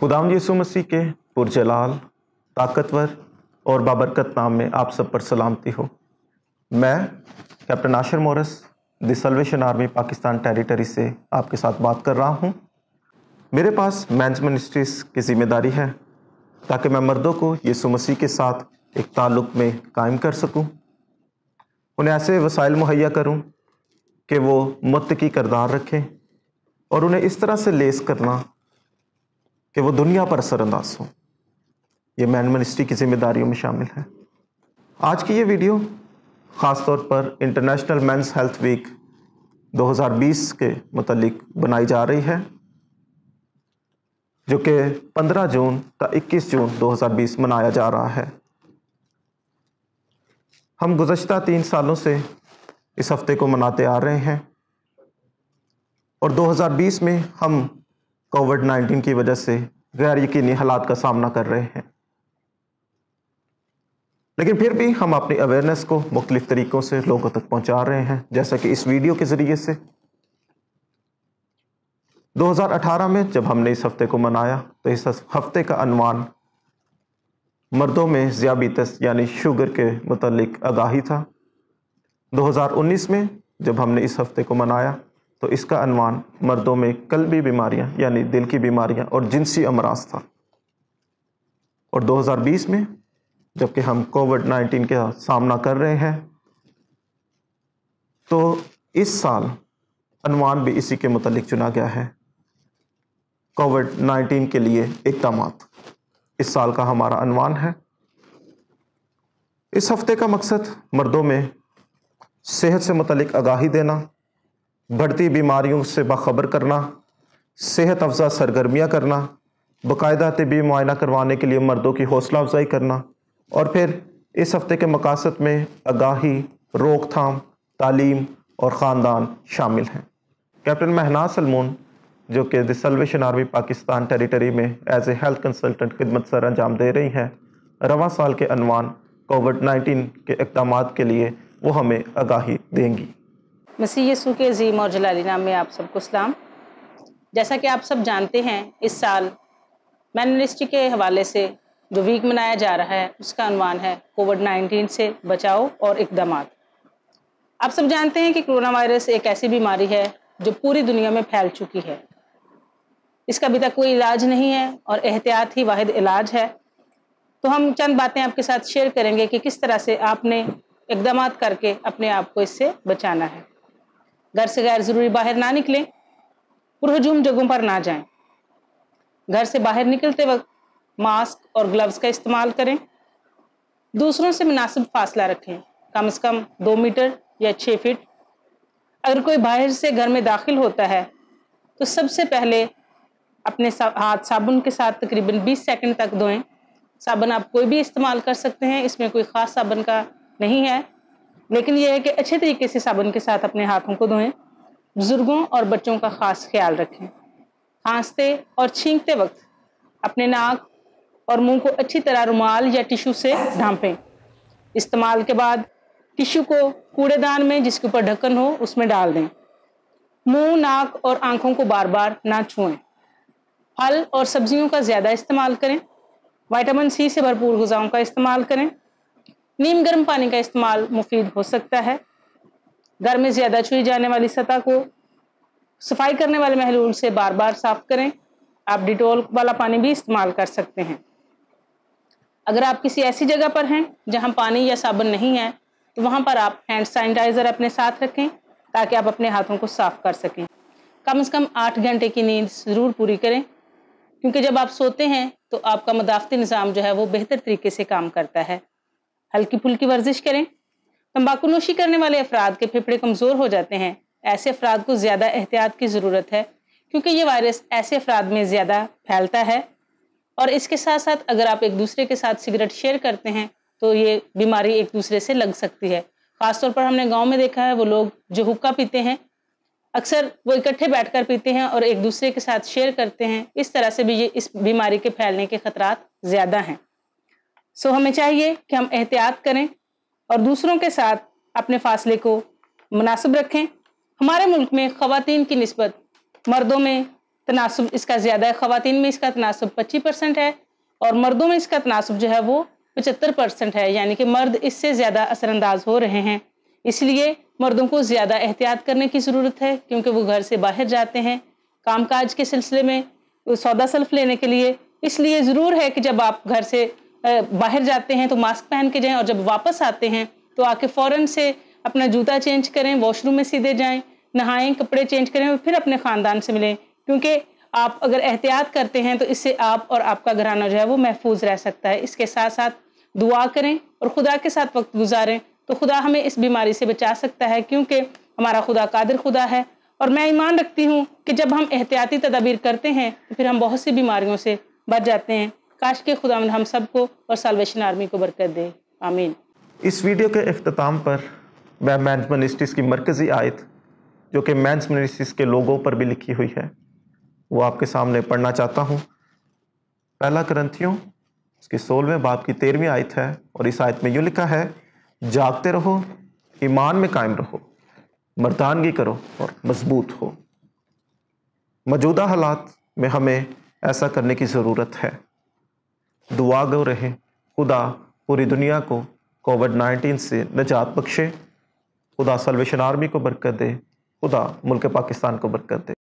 खुदाम यसु मसीह के पुरजलाल ताकतवर और बाबरकत नाम में आप सब पर सलामती हो मैं captain Asher Morris the salvation army Pakistan territory से आपके साथ बात कर रहा हूँ मेरे पास मैंस मिनिस्ट्रीज़ की जिम्मेदारी है ताकि मैं मर्दों को यसु मसीह के साथ एक ताल्लुक में कायम कर सकूं, उन्हें ऐसे वसाइल मुहैया करूं कि वो की करदार रखें और उन्हें इस तरह से लेस करना कि वो दुनिया पर असरअंदाज हो ये मैन मिनिस्ट्री की जिम्मेदारियों में शामिल है आज की ये वीडियो ख़ासतौर पर इंटरनेशनल मैंस हेल्थ वीक 2020 के मतलब बनाई जा रही है जो कि 15 जून का 21 जून 2020 मनाया जा रहा है हम गुजशत तीन सालों से इस हफ्ते को मनाते आ रहे हैं और 2020 में हम कोविड नाइन्टीन की वजह से गैर यकीनी हालात का सामना कर रहे हैं लेकिन फिर भी हम अपनी अवेयरनेस को मुख्तलिफ तरीक़ों से लोगों तक पहुंचा रहे हैं जैसा कि इस वीडियो के ज़रिए से 2018 में जब हमने इस हफ्ते को मनाया तो इस हफ्ते का अनुमान मर्दों में ज़्याबीतस यानी शुगर के मतलब आगाही था 2019 में जब हमने इस हफ्ते को मनाया तो इसका अनुमान मर्दों में कल भी बीमारियाँ यानी दिल की बीमारियाँ और जिनसी अमराज था और 2020 में जबकि हम कोविड 19 का सामना कर रहे हैं तो इस साल अनुमान भी इसी के मतलब चुना गया है कोविड 19 के लिए इकदाम इस साल का हमारा अनुमान है इस हफ्ते का मकसद मर्दों में सेहत से मतलब आगाही देना बढ़ती बीमारियों से बाखबर करना सेहत अफजा सरगर्मियाँ करना बाकायदा तबी मुआयना करवाने के लिए मर्दों की हौसला अफजाई करना और फिर इस हफ्ते के मकासद में आगाही रोकथाम तालीम और ख़ानदान शामिल हैं कैप्टन महना सलमून जो कि दिसलवेशन आर्मी पाकिस्तान टेरिटरी में एज ए हेल्थ कंसल्टेंट खिदमत सर अंजाम दे रही हैं रवा साल के अनवान कोविड नाइन्टीन के इकदाम के लिए वो हमें आगाही देंगी मसीह यसु के अजीम और जलाली नाम में आप सबको सलाम जैसा कि आप सब जानते हैं इस साल मैनलिस्टी के हवाले से जो वीक मनाया जा रहा है उसका अनुमान है कोविड नाइन्टीन से बचाओ और इकदाम आप सब जानते हैं कि कोरोना वायरस एक ऐसी बीमारी है जो पूरी दुनिया में फैल चुकी है इसका अभी तक कोई इलाज नहीं है और एहतियात ही वाद इलाज है तो हम चंद बातें आपके साथ शेयर करेंगे कि किस तरह से आपने इकदाम करके अपने आप को इससे बचाना है घर से गैर ज़रूरी बाहर ना निकलें पुरहजूम जगहों पर ना जाएं घर से बाहर निकलते वक्त मास्क और ग्लव्स का इस्तेमाल करें दूसरों से मुनासिब फासला रखें कम से कम दो मीटर या छः फिट अगर कोई बाहर से घर में दाखिल होता है तो सबसे पहले अपने सा, हाथ साबुन के साथ तकरीबन 20 सेकंड तक धोएं साबुन आप कोई भी इस्तेमाल कर सकते हैं इसमें कोई ख़ास साबुन का नहीं है लेकिन यह है कि अच्छे तरीके से साबुन के साथ अपने हाथों को धोएं बुज़ुर्गों और बच्चों का ख़ास ख्याल रखें खांसते और छींकते वक्त अपने नाक और मुंह को अच्छी तरह रुमाल या टिशू से ढांपें इस्तेमाल के बाद टिशू को कूड़ेदान में जिसके ऊपर ढक्कन हो उसमें डाल दें मुंह नाक और आंखों को बार बार ना छुएं फल और सब्जियों का ज़्यादा इस्तेमाल करें विटामिन सी से भरपूर गुज़ाओं का इस्तेमाल करें नीम गर्म पानी का इस्तेमाल मुफीद हो सकता है घर में ज़्यादा छुई जाने वाली सतह को सफाई करने वाले महलूल से बार बार साफ करें आप डिटोल वाला पानी भी इस्तेमाल कर सकते हैं अगर आप किसी ऐसी जगह पर हैं जहां पानी या साबुन नहीं है तो वहां पर आप हैंड सैनिटाइज़र अपने साथ रखें ताकि आप अपने हाथों को साफ कर सकें कम से कम आठ घंटे की नींद ज़रूर पूरी करें क्योंकि जब आप सोते हैं तो आपका मदाफ़ती निज़ाम जो है वो बेहतर तरीके से काम करता है हल्की फुल्की वर्जिश करें तम्बाकू नोशी करने वाले अफराद के फेफड़े कमज़ोर हो जाते हैं ऐसे अफराद को ज़्यादा एहतियात की ज़रूरत है क्योंकि ये वायरस ऐसे अफराद में ज़्यादा फैलता है और इसके साथ साथ अगर आप एक दूसरे के साथ सिगरेट शेयर करते हैं तो ये बीमारी एक दूसरे से लग सकती है ख़ासतौर पर हमने गाँव में देखा है वो लोग जो हुक्का पीते हैं अक्सर वो इकट्ठे बैठकर पीते हैं और एक दूसरे के साथ शेयर करते हैं इस तरह से भी ये इस बीमारी के फैलने के खतरा ज़्यादा हैं सो हमें चाहिए कि हम एहतियात करें और दूसरों के साथ अपने फासले को मुनासिब रखें हमारे मुल्क में ख़वान की नस्बत मर्दों में तनासब इसका ज़्यादा है ख़वान में इसका तनासब पच्चीस परसेंट है और मर्दों में इसका तनासब जो है वो पचहत्तर परसेंट है यानी कि मर्द इससे ज़्यादा असरानंदाज हो रहे हैं इसलिए मर्दों को ज़्यादा एहतियात करने की ज़रूरत है क्योंकि वो घर से बाहर जाते हैं कामकाज के सिलसिले में सौदा सल्फ लेने के लिए इसलिए ज़रूर है कि जब आप घर से बाहर जाते हैं तो मास्क पहन के जाएं और जब वापस आते हैं तो आके फ़ौरन से अपना जूता चेंज करें वॉशरूम में सीधे जाएं नहाएं कपड़े चेंज करें और फिर अपने ख़ानदान से मिलें क्योंकि आप अगर एहतियात करते हैं तो इससे आप और आपका घराना जो है वो महफूज रह सकता है इसके साथ साथ दुआ करें और खुदा के साथ वक्त गुजारें तो खुदा हमें इस बीमारी से बचा सकता है क्योंकि हमारा खुदा कादिर खुदा है और मैं ईमान रखती हूँ कि जब हम एहतियाती तदाबीर करते हैं तो फिर हम बहुत सी बीमारियों से बच जाते हैं काश के खुदा हम सबको और सालवेशन आर्मी को बरकत दे आमीन इस वीडियो के अख्ताम पर मैं मैंस मिनिस्ट्रीज़ की मरकज़ी आयत जो कि मैंस मिनिस्ट्रीज़ के लोगों पर भी लिखी हुई है वो आपके सामने पढ़ना चाहता हूँ पहला ग्रंथियों उसके सोलहवें बाप की तेरहवीं आयत है और इस आयत में यूँ लिखा है जागते रहो ईमान में कायम रहो मर्दानगी करो और मजबूत हो मौजूदा हालात में हमें ऐसा करने की ज़रूरत है दुआ गो रहे खुदा पूरी दुनिया को कोविड नाइन्टीन से निजात बख्शे खुदा सलवेशन आर्मी को बरकत दे खुदा मुल्क पाकिस्तान को बरकत दे